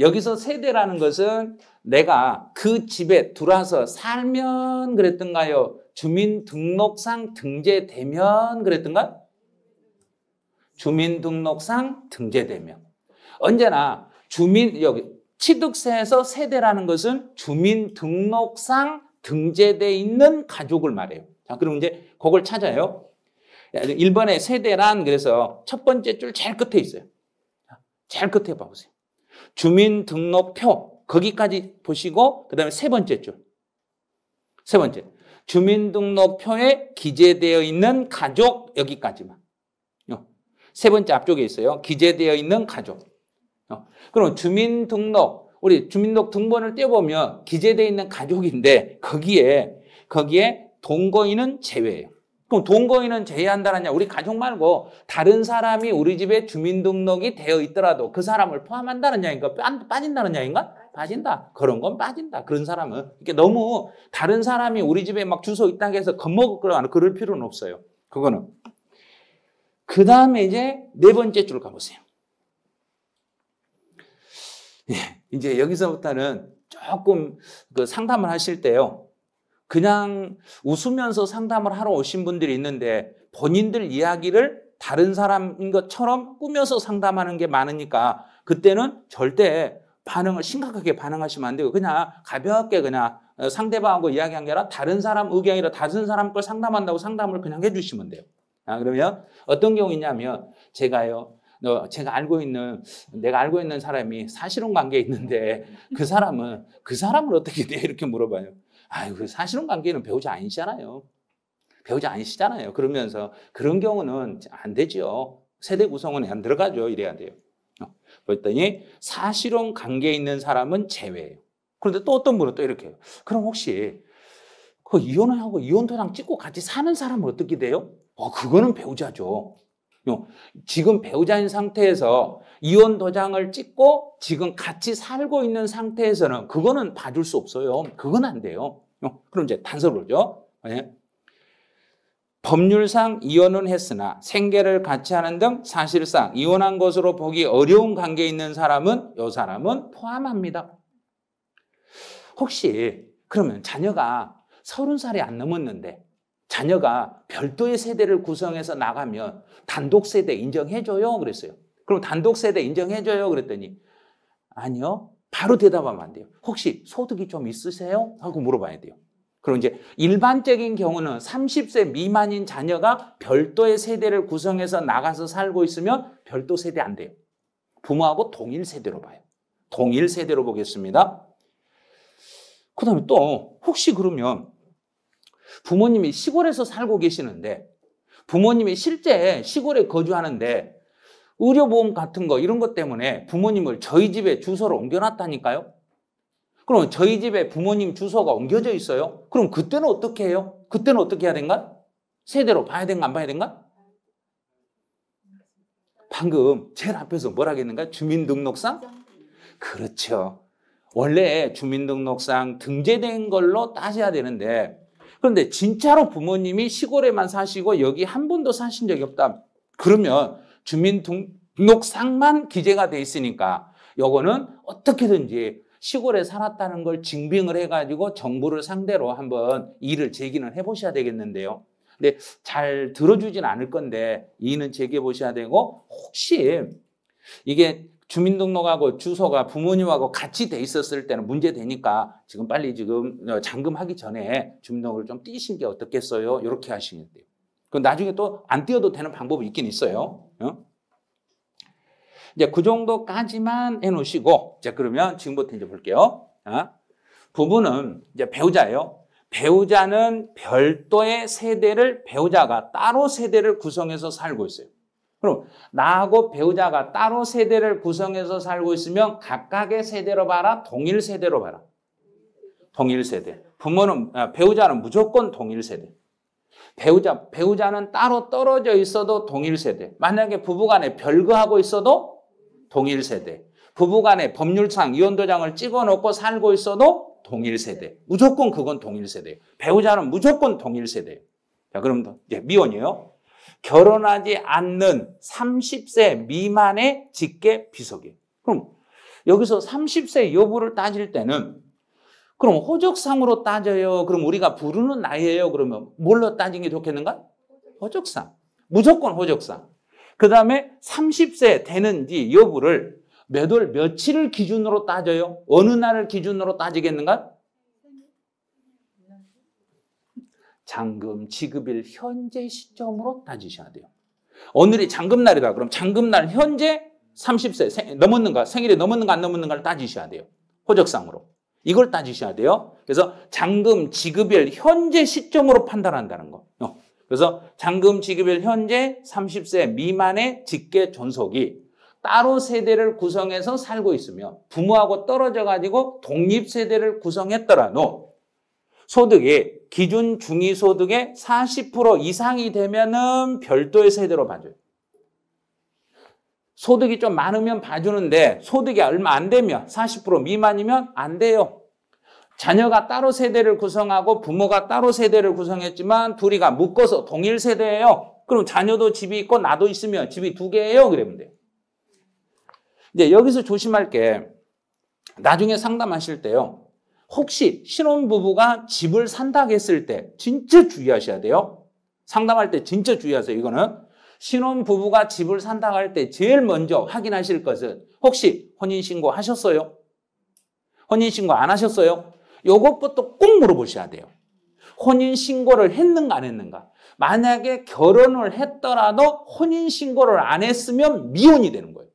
여기서 세대라는 것은 내가 그 집에 들어와서 살면 그랬던가요? 주민등록상 등재되면 그랬던가? 주민등록상 등재되면. 언제나 주민, 여기, 취득세에서 세대라는 것은 주민등록상 등재돼 있는 가족을 말해요. 자, 그럼 이제 그걸 찾아요. 1번에 세대란 그래서 첫 번째 줄 제일 끝에 있어요. 제일 끝에 봐보세요. 주민등록표 거기까지 보시고 그다음에 세 번째 줄. 세 번째. 주민등록표에 기재되어 있는 가족 여기까지만. 세 번째 앞쪽에 있어요. 기재되어 있는 가족. 그럼 주민등록 우리 주민등록 등본을 떼보면 어 기재되어 있는 가족인데 거기에 거기에 동거인은 제외예요. 그럼 동거인은 제외한다느냐? 우리 가족 말고 다른 사람이 우리 집에 주민등록이 되어 있더라도 그 사람을 포함한다는 냐인가 빠진다는 얘기인가? 빠진다. 그런 건 빠진다. 그런 사람은. 이렇게 너무 다른 사람이 우리 집에 막 주소 있다고 해서 겁먹으거나 그럴 필요는 없어요. 그거는. 그 다음에 이제 네 번째 줄 가보세요. 예, 이제 여기서부터는 조금 그 상담을 하실 때요. 그냥 웃으면서 상담을 하러 오신 분들이 있는데 본인들 이야기를 다른 사람인 것처럼 꾸며서 상담하는 게 많으니까 그때는 절대 반응을 심각하게 반응하시면 안 되고 그냥 가볍게 그냥 어, 상대방하고 이야기한 게 아니라 다른 사람 의견이 아라 다른 사람 걸 상담한다고 상담을 그냥 해주시면 돼요. 아, 그러면 어떤 경우냐면 제가요. 제가 알고 있는 내가 알고 있는 사람이 사실은 관계에 있는데 그 사람은 그 사람을 어떻게 돼 이렇게 물어봐요. 아유, 그 사실은 관계는 배우자 아니잖아요. 배우자 아니시잖아요. 그러면서 그런 경우는 안 되죠. 세대 구성원에 안 들어가죠. 이래야 돼요. 어. 그랬더니 사실혼 관계 있는 사람은 제외예요. 그런데 또 어떤 분은 또 이렇게 해요. 그럼 혹시 그 이혼을 하고 이혼도장 찍고 같이 사는 사람은 어떻게 돼요? 어, 그거는 배우자죠. 어. 지금 배우자인 상태에서 이혼 도장을 찍고 지금 같이 살고 있는 상태에서는 그거는 봐줄 수 없어요. 그건 안 돼요. 어, 그럼 이제 단서로죠. 네. 예. 법률상 이혼은 했으나 생계를 같이 하는 등 사실상 이혼한 것으로 보기 어려운 관계에 있는 사람은 요 사람은 포함합니다. 혹시 그러면 자녀가 서른 살이 안 넘었는데 자녀가 별도의 세대를 구성해서 나가면 단독 세대 인정해줘요? 그랬어요. 그럼 단독 세대 인정해줘요? 그랬더니 아니요. 바로 대답하면 안 돼요. 혹시 소득이 좀 있으세요? 하고 물어봐야 돼요. 그럼 이제 일반적인 경우는 30세 미만인 자녀가 별도의 세대를 구성해서 나가서 살고 있으면 별도 세대 안 돼요. 부모하고 동일 세대로 봐요. 동일 세대로 보겠습니다. 그 다음에 또 혹시 그러면 부모님이 시골에서 살고 계시는데 부모님이 실제 시골에 거주하는데 의료보험 같은 거 이런 것 때문에 부모님을 저희 집에 주소를 옮겨놨다니까요. 그럼 저희 집에 부모님 주소가 옮겨져 있어요. 그럼 그때는 어떻게 해요? 그때는 어떻게 해야 된가? 세대로 봐야 된가 안 봐야 된가? 방금 제일 앞에서 뭐라 했는가? 주민등록상? 그렇죠. 원래 주민등록상 등재된 걸로 따져야 되는데 그런데 진짜로 부모님이 시골에만 사시고 여기 한 번도 사신 적이 없다. 그러면 주민등록상만 기재가 돼 있으니까 요거는 어떻게든지 시골에 살았다는 걸 증빙을 해가지고 정부를 상대로 한번 일을 제기는 해보셔야 되겠는데요. 근데 잘 들어주진 않을 건데 이는 제기해 보셔야 되고 혹시 이게 주민등록하고 주소가 부모님하고 같이 돼 있었을 때는 문제 되니까 지금 빨리 지금 어, 잠금하기 전에 주민등록을 좀 띄신 게 어떻겠어요? 이렇게 하시면 돼요. 그럼 나중에 또 안 띄어도 되는 방법이 있긴 있어요. 이제 그 정도까지만 해놓으시고, 자, 그러면 지금부터 이제 볼게요. 아, 부부는 이제 배우자예요. 배우자는 별도의 세대를 배우자가 따로 세대를 구성해서 살고 있어요. 그럼 나하고 배우자가 따로 세대를 구성해서 살고 있으면 각각의 세대로 봐라, 동일 세대로 봐라. 동일 세대. 부모는 아, 배우자는 무조건 동일 세대. 배우자 배우자는 따로 떨어져 있어도 동일 세대. 만약에 부부간에 별거하고 있어도 동일 세대. 부부간에 법률상 이혼도장을 찍어놓고 살고 있어도 동일 세대. 무조건 그건 동일 세대. 배우자는 무조건 동일 세대. 자, 그럼 이제 예, 미혼이요. 결혼하지 않는 30세 미만의 직계 비속이. 그럼 여기서 30세 여부를 따질 때는 그럼 호적상으로 따져요. 그럼 우리가 부르는 나이예요. 그러면 뭘로 따진 게 좋겠는가? 호적상. 무조건 호적상. 그 다음에 30세 되는지 여부를 몇 월, 며칠을 기준으로 따져요? 어느 날을 기준으로 따지겠는가? 잔금 지급일 현재 시점으로 따지셔야 돼요. 오늘이 잔금날이다. 그럼 잔금날 현재 30세 생, 넘었는가, 생일이 넘었는가 안 넘었는가를 따지셔야 돼요. 호적상으로. 이걸 따지셔야 돼요. 그래서 잔금 지급일 현재 시점으로 판단한다는 거. 어. 그래서 잔금 지급일 현재 30세 미만의 직계 존속이 따로 세대를 구성해서 살고 있으며 부모하고 떨어져 가지고 독립 세대를 구성했더라도 소득이 기준 중위 소득의 40% 이상이 되면은 별도의 세대로 봐줘요. 소득이 좀 많으면 봐주는데 소득이 얼마 안 되면 40% 미만이면 안 돼요. 자녀가 따로 세대를 구성하고 부모가 따로 세대를 구성했지만 둘이가 묶어서 동일 세대예요. 그럼 자녀도 집이 있고 나도 있으면 집이 두 개예요. 그러면 돼요. 이제 여기서 조심할 게 나중에 상담하실 때요. 혹시 신혼부부가 집을 산다 했을 때 진짜 주의하셔야 돼요. 상담할 때 진짜 주의하세요. 이거는 신혼부부가 집을 산다 할 때 제일 먼저 확인하실 것은 혹시 혼인신고 하셨어요? 혼인신고 안 하셨어요? 이것부터꼭 물어보셔야 돼요. 혼인 신고를 했는가 안 했는가? 만약에 결혼을 했더라도 혼인 신고를 안 했으면 미혼이 되는 거예요.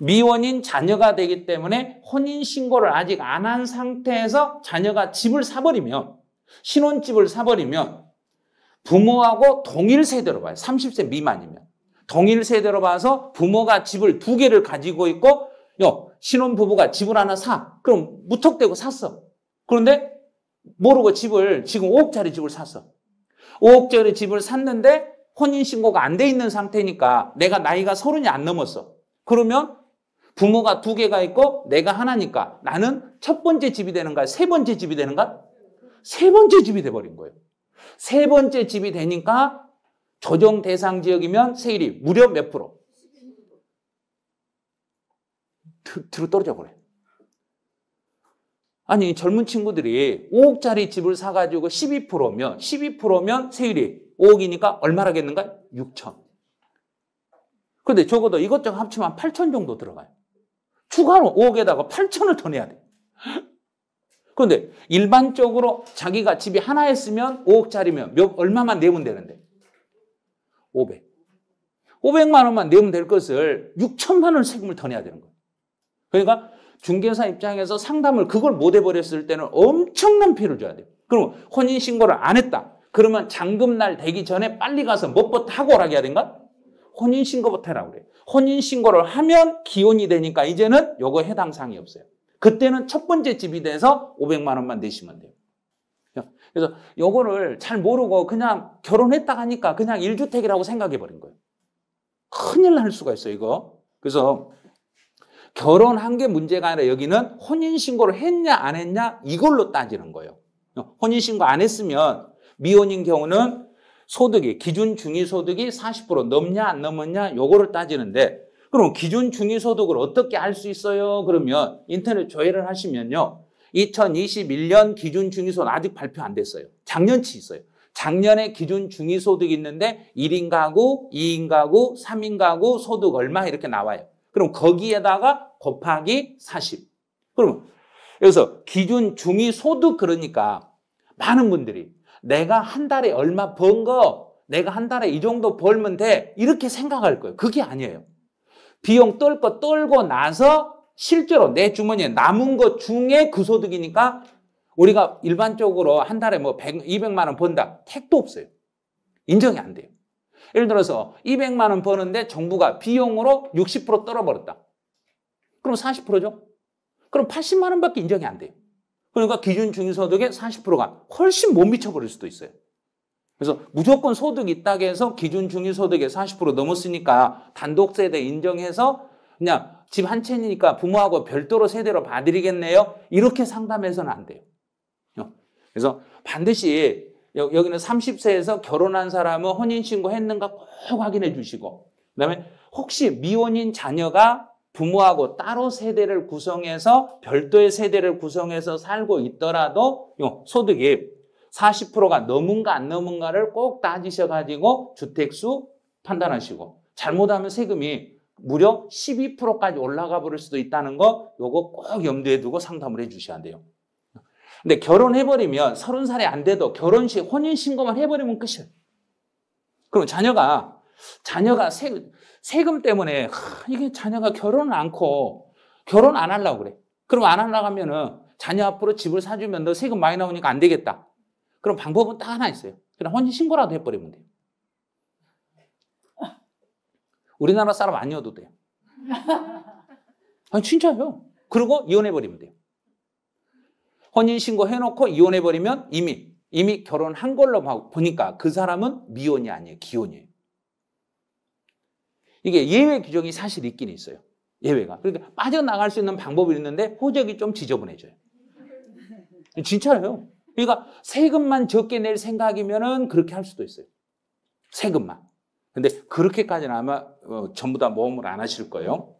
미혼인 자녀가 되기 때문에 혼인 신고를 아직 안 한 상태에서 자녀가 집을 사버리면 신혼집을 사버리면 부모하고 동일 세대로 봐요. 30세 미만이면. 동일 세대로 봐서 부모가 집을 두 개를 가지고 있고 요 신혼부부가 집을 하나 사. 그럼 무턱대고 샀어. 그런데 모르고 집을 지금 5억짜리 집을 샀어. 5억짜리 집을 샀는데 혼인신고가 안 돼 있는 상태니까 내가 나이가 서른이 안 넘었어. 그러면 부모가 두 개가 있고 내가 하나니까 나는 첫 번째 집이 되는가? 세 번째 집이 되는가? 세 번째 집이 돼버린 거예요. 세 번째 집이 되니까 조정 대상 지역이면 세율이 무려 몇 프로? 뒤로 떨어져 버려요. 아니 젊은 친구들이 5억짜리 집을 사가지고 12%면 12%면 세율이 5억이니까 얼마라겠는가? 6천. 근데 적어도 이것저것 합치면 8천 정도 들어가요. 추가로 5억에다가 8천을 더 내야 돼. 그런데 일반적으로 자기가 집이 하나 있으면 5억짜리면 몇, 얼마만 내면 되는데? 500. 500만 원만 내면 될 것을 6천만 원 세금을 더 내야 되는 거예요. 그러니까 중개사 입장에서 상담을 그걸 못 해버렸을 때는 엄청난 피를 해 줘야 돼요. 그럼 혼인 신고를 안 했다. 그러면 잔금 날 되기 전에 빨리 가서 뭐부터 뭐 하고 오라게 해야 된가? 혼인 신고부터 해라 그래요. 혼인 신고를 하면 기혼이 되니까 이제는 요거 해당 사항이 없어요. 그때는 첫 번째 집이 돼서 500만 원만 내시면 돼요. 그래서 요거를 잘 모르고 그냥 결혼했다 하니까 그냥 일주택이라고 생각해 버린 거예요. 큰일 날 수가 있어요, 이거. 그래서 결혼한 게 문제가 아니라 여기는 혼인신고를 했냐 안 했냐 이걸로 따지는 거예요. 혼인신고 안 했으면 미혼인 경우는 소득이 기준 중위소득이 40% 넘냐 안 넘었냐 요거를 따지는데 그럼 기준 중위소득을 어떻게 알 수 있어요? 그러면 인터넷 조회를 하시면요. 2021년 기준 중위소득 아직 발표 안 됐어요. 작년치 있어요. 작년에 기준 중위소득이 있는데 1인 가구, 2인 가구, 3인 가구 소득 얼마 이렇게 나와요. 그럼 거기에다가 곱하기 40. 그러면 여기서 기준 중위 소득 그러니까 많은 분들이 내가 한 달에 얼마 번 거, 내가 한 달에 이 정도 벌면 돼. 이렇게 생각할 거예요. 그게 아니에요. 비용 떨거 떨고 나서 실제로 내 주머니에 남은 것 중에 그 소득이니까 우리가 일반적으로 한 달에 뭐 100, 200만 원 번다. 택도 없어요. 인정이 안 돼요. 예를 들어서 200만 원 버는데 정부가 비용으로 60% 떨어버렸다. 그럼 40%죠? 그럼 80만 원밖에 인정이 안 돼요. 그러니까 기준 중위소득의 40%가 훨씬 못 미쳐버릴 수도 있어요. 그래서 무조건 소득이 있다고 해서 기준 중위소득의 40% 넘었으니까 단독세대 인정해서 그냥 집 한 채니까 부모하고 별도로 세대로 봐드리겠네요. 이렇게 상담해서는 안 돼요. 어. 그래서 반드시 여기는 30세에서 결혼한 사람은 혼인신고 했는가 꼭 확인해 주시고 그 다음에 혹시 미혼인 자녀가 부모하고 따로 세대를 구성해서 별도의 세대를 구성해서 살고 있더라도 소득이 40%가 넘은가 안 넘은가를 꼭 따지셔가지고 주택수 판단하시고 잘못하면 세금이 무려 12%까지 올라가 버릴 수도 있다는 거 요거 꼭 염두에 두고 상담을 해 주셔야 돼요. 근데 결혼해버리면 서른 살이 안 돼도 결혼식, 혼인신고만 해버리면 끝이에요. 그럼 자녀가, 자녀가 세, 세금 때문에, 하, 이게 자녀가 결혼을 않고, 결혼 안 하려고 그래. 그럼 안 하려고 하면은 자녀 앞으로 집을 사주면 너 세금 많이 나오니까 안 되겠다. 그럼 방법은 딱 하나 있어요. 그냥 혼인신고라도 해버리면 돼요. 우리나라 사람 아니어도 돼요. 아니, 진짜요. 그리고 이혼해버리면 돼요. 혼인신고 해놓고 이혼해버리면 이미 이미 결혼한 걸로 보니까 그 사람은 미혼이 아니에요. 기혼이에요. 이게 예외 규정이 사실 있긴 있어요. 예외가. 그러니까 빠져나갈 수 있는 방법이 있는데 호적이 좀 지저분해져요. 진짜예요. 그러니까 세금만 적게 낼 생각이면은 그렇게 할 수도 있어요. 세금만. 근데 그렇게까지는 아마 어, 전부 다 모험을 안 하실 거예요.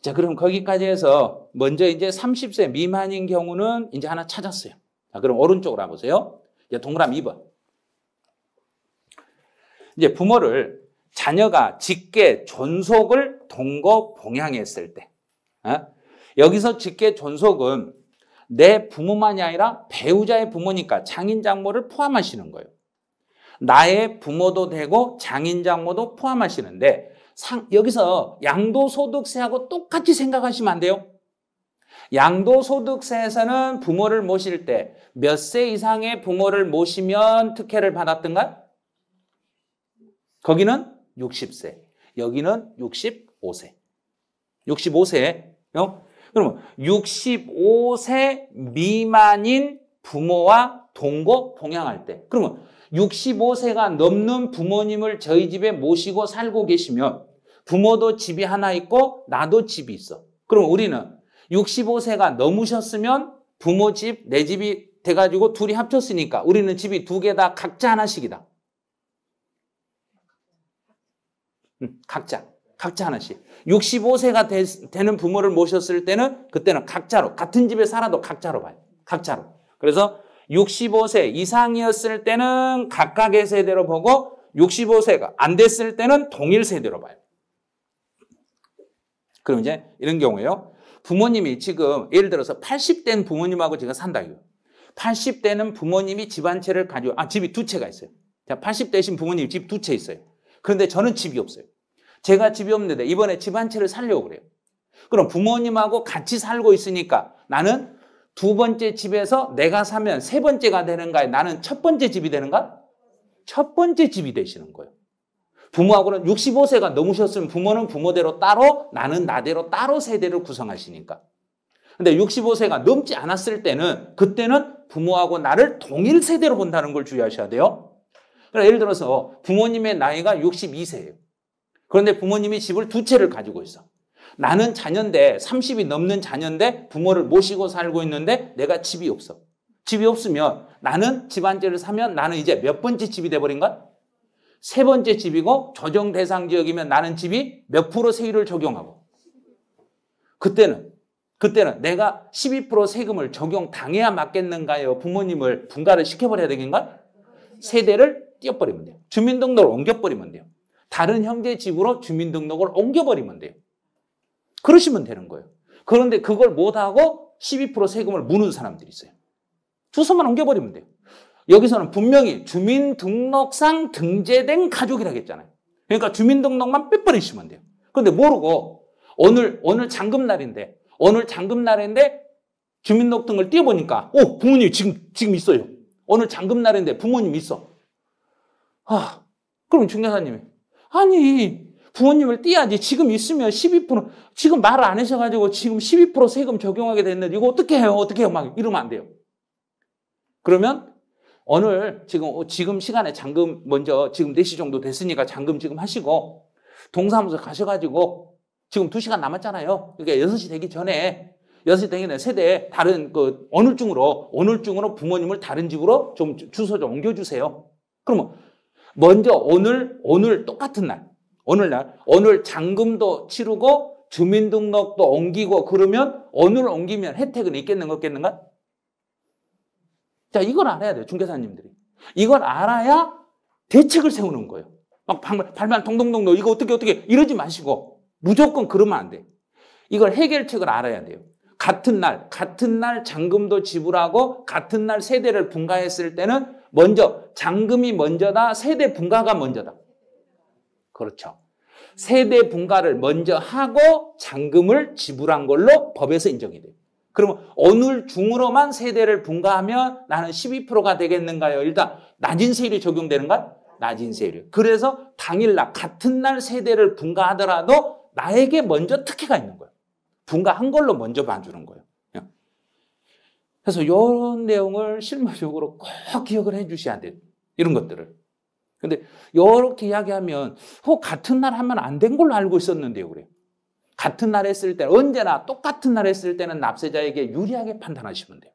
자, 그럼 거기까지 해서 먼저 이제 30세 미만인 경우는 이제 하나 찾았어요. 자, 그럼 오른쪽으로 와보세요. 이제 동그라미 2번. 이제 부모를 자녀가 직계 존속을 동거 봉양했을 때. 어? 여기서 직계 존속은 내 부모만이 아니라 배우자의 부모니까 장인 장모를 포함하시는 거예요. 나의 부모도 되고 장인 장모도 포함하시는데 상, 여기서 양도소득세하고 똑같이 생각하시면 안 돼요. 양도소득세에서는 부모를 모실 때 몇 세 이상의 부모를 모시면 특혜를 받았던가? 거기는 60세, 여기는 65세. 65세. 요 그러면 65세 미만인 부모와 동거 봉양할 때 그러면 65세가 넘는 부모님을 저희 집에 모시고 살고 계시면 부모도 집이 하나 있고 나도 집이 있어. 그럼 우리는 65세가 넘으셨으면 부모 집, 내 집이 돼가지고 둘이 합쳤으니까 우리는 집이 두 개 다 각자 하나씩이다. 응, 음, 각자. 각자 하나씩. 65세가 되, 는 부모를 모셨을 때는 그때는 각자로, 같은 집에 살아도 각자로 봐요. 각자로. 그래서 65세 이상이었을 때는 각각의 세대로 보고 65세가 안 됐을 때는 동일 세대로 봐요. 그럼 이제 이런 경우에요. 부모님이 지금 예를 들어서 80된 부모님하고 제가 산다고요. 80대는 부모님이 집 한 채를 가지고 아 집이 두 채가 있어요. 80대신 부모님 집 두 채 있어요. 그런데 저는 집이 없어요. 제가 집이 없는데 이번에 집 한 채를 살려고 그래요. 그럼 부모님하고 같이 살고 있으니까 나는 두 번째 집에서 내가 사면 세 번째가 되는가? 요 나는 첫 번째 집이 되는가? 첫 번째 집이 되시는 거예요. 부모하고는 65세가 넘으셨으면 부모는 부모대로 따로 나는 나대로 따로 세대를 구성하시니까. 근데 65세가 넘지 않았을 때는 그때는 부모하고 나를 동일 세대로 본다는 걸 주의하셔야 돼요. 그러니까 예를 들어서 부모님의 나이가 62세예요. 그런데 부모님이 집을 두 채를 가지고 있어. 나는 자녀인데 30이 넘는 자녀인데 부모를 모시고 살고 있는데 내가 집이 없어. 집이 없으면 나는 집안째를 사면 나는 이제 몇 번째 집이 돼버린 거야? 세 번째 집이고 조정 대상 지역이면 나는 집이 몇 프로 세율을 적용하고 그때는 그때는 내가 12% 세금을 적용당해야 맞겠는가요? 부모님을 분가를 시켜버려야 되겠는가? 세대를 띄어버리면 돼요. 주민등록을 옮겨버리면 돼요. 다른 형제 집으로 주민등록을 옮겨버리면 돼요. 그러시면 되는 거예요. 그런데 그걸 못하고 12% 세금을 무는 사람들이 있어요. 주소만 옮겨버리면 돼요. 여기서는 분명히 주민등록상 등재된 가족이라고 했잖아요. 그러니까 주민등록만 빼버리시면 돼요. 그런데 모르고 오늘 오늘 잔금날인데 오늘 잔금날인데 주민등록등을 띄워보니까 오 부모님 지금 지금 있어요. 오늘 잔금날인데 부모님 있어. 아 그럼 중개사님이 아니 부모님을 띄야지 지금 있으면 12% 지금 말을안 하셔가지고 지금 12% 세금 적용하게 됐는데 이거 어떻게 해요? 어떻게 해요? 막 이러면 안 돼요. 그러면 오늘 지금 지금 시간에 잠금 먼저 지금 4시 정도 됐으니까 잠금 지금 하시고 동사무소 가셔가지고 지금 2시간 남았잖아요. 그러니까 6시 되기 전에 6시 되기 전에 세대 다른 그 어느 중으로 오늘 중으로 부모님을 다른 집으로 좀 주소 좀 옮겨주세요. 그러면 먼저 오늘 오늘 똑같은 날 오늘날 오늘 잠금도 치르고 주민등록도 옮기고 그러면 오늘 옮기면 혜택은 있겠는가 없겠는가? 자, 이걸 알아야 돼요. 중개사님들이. 이걸 알아야 대책을 세우는 거예요. 막 발만, 동 동동동 이거 어떻게 어떻게 이러지 마시고 무조건 그러면 안 돼. 이걸 해결책을 알아야 돼요. 같은 날, 같은 날 잔금도 지불하고 같은 날 세대를 분가했을 때는 먼저 잔금이 먼저다, 세대 분가가 먼저다. 그렇죠. 세대 분가를 먼저 하고 잔금을 지불한 걸로 법에서 인정이 돼요. 그러면 어느 중으로만 세대를 분가하면 나는 12%가 되겠는가요? 일단 낮은 세율이 적용되는가? 낮은 세율. 그래서 당일날 같은 날 세대를 분가하더라도 나에게 먼저 특혜가 있는 거예요. 분가한 걸로 먼저 봐주는 거예요. 그래서 이런 내용을 실무적으로 꼭 기억을 해 주셔야 돼요. 이런 것들을. 근데 이렇게 이야기하면 혹 같은 날 하면 안 된 걸로 알고 있었는데요. 그래요. 같은 날 했을 때 언제나 똑같은 날 했을 때는 납세자에게 유리하게 판단하시면 돼요.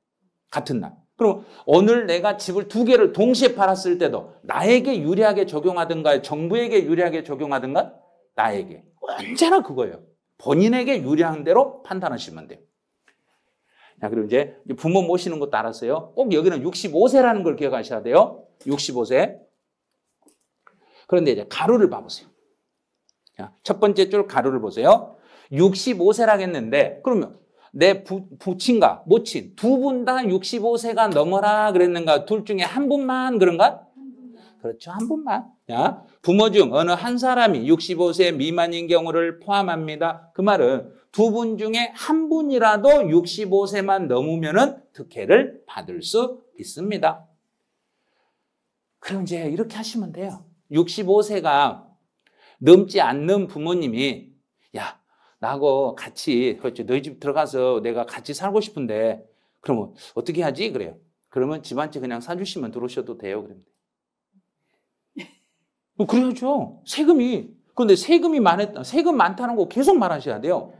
같은 날. 그럼 오늘 내가 집을 두 개를 동시에 팔았을 때도 나에게 유리하게 적용하든가 정부에게 유리하게 적용하든가 나에게 언제나 그거예요. 본인에게 유리한 대로 판단하시면 돼요. 자, 그리고 이제 부모 모시는 것도 알았어요. 꼭 여기는 65세라는 걸 기억하셔야 돼요. 65세. 그런데 이제 가루를 봐보세요. 자, 첫 번째 줄 가루를 보세요. 6 5세라했는데 그러면 내 부, 부친과 모친 두 분 다 65세가 넘어라 그랬는가? 둘 중에 한 분만 그런가? 그렇죠. 한 분만. 야, 부모 중 어느 한 사람이 65세 미만인 경우를 포함합니다. 그 말은 두 분 중에 한 분이라도 65세만 넘으면 특혜를 받을 수 있습니다. 그럼 이제 이렇게 하시면 돼요. 65세가 넘지 않는 부모님이 나하고 같이 그렇죠. 너희 집 들어가서 내가 같이 살고 싶은데 그러면 어떻게 하지? 그래요. 그러면 집 한 채 그냥 사주시면 들어오셔도 돼요. 그러면 뭐 그래야죠. 세금이. 그런데 세금이 많았다. 세금 많다는 거 계속 말하셔야 돼요.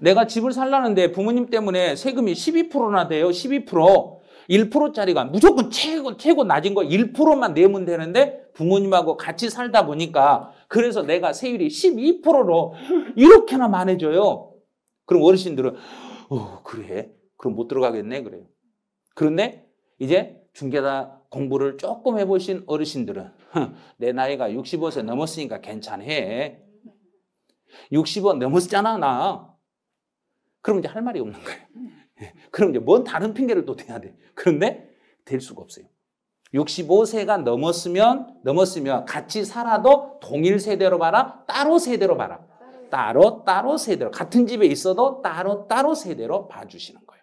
내가 집을 살라는데 부모님 때문에 세금이 12%나 돼요. 12%. 1%짜리가 무조건 최고, 최고 낮은 거 1%만 내면 되는데 부모님하고 같이 살다 보니까 그래서 내가 세율이 12%로 이렇게나 많아져요. 그럼 어르신들은 어, 그래? 그럼 못 들어가겠네 그래요. 그런데 이제 중개사 공부를 조금 해보신 어르신들은 내 나이가 65세 넘었으니까 괜찮해. 60원 넘었잖아 나. 그럼 이제 할 말이 없는 거예요. 예. 그럼 이제 뭔 다른 핑계를 또 대야 돼. 그런데 될 수가 없어요. 65세가 넘었으면 넘었으면 같이 살아도 동일 세대로 봐라 따로 세대로 봐라 따로 따로 세대로 같은 집에 있어도 따로 따로 세대로 봐주시는 거예요.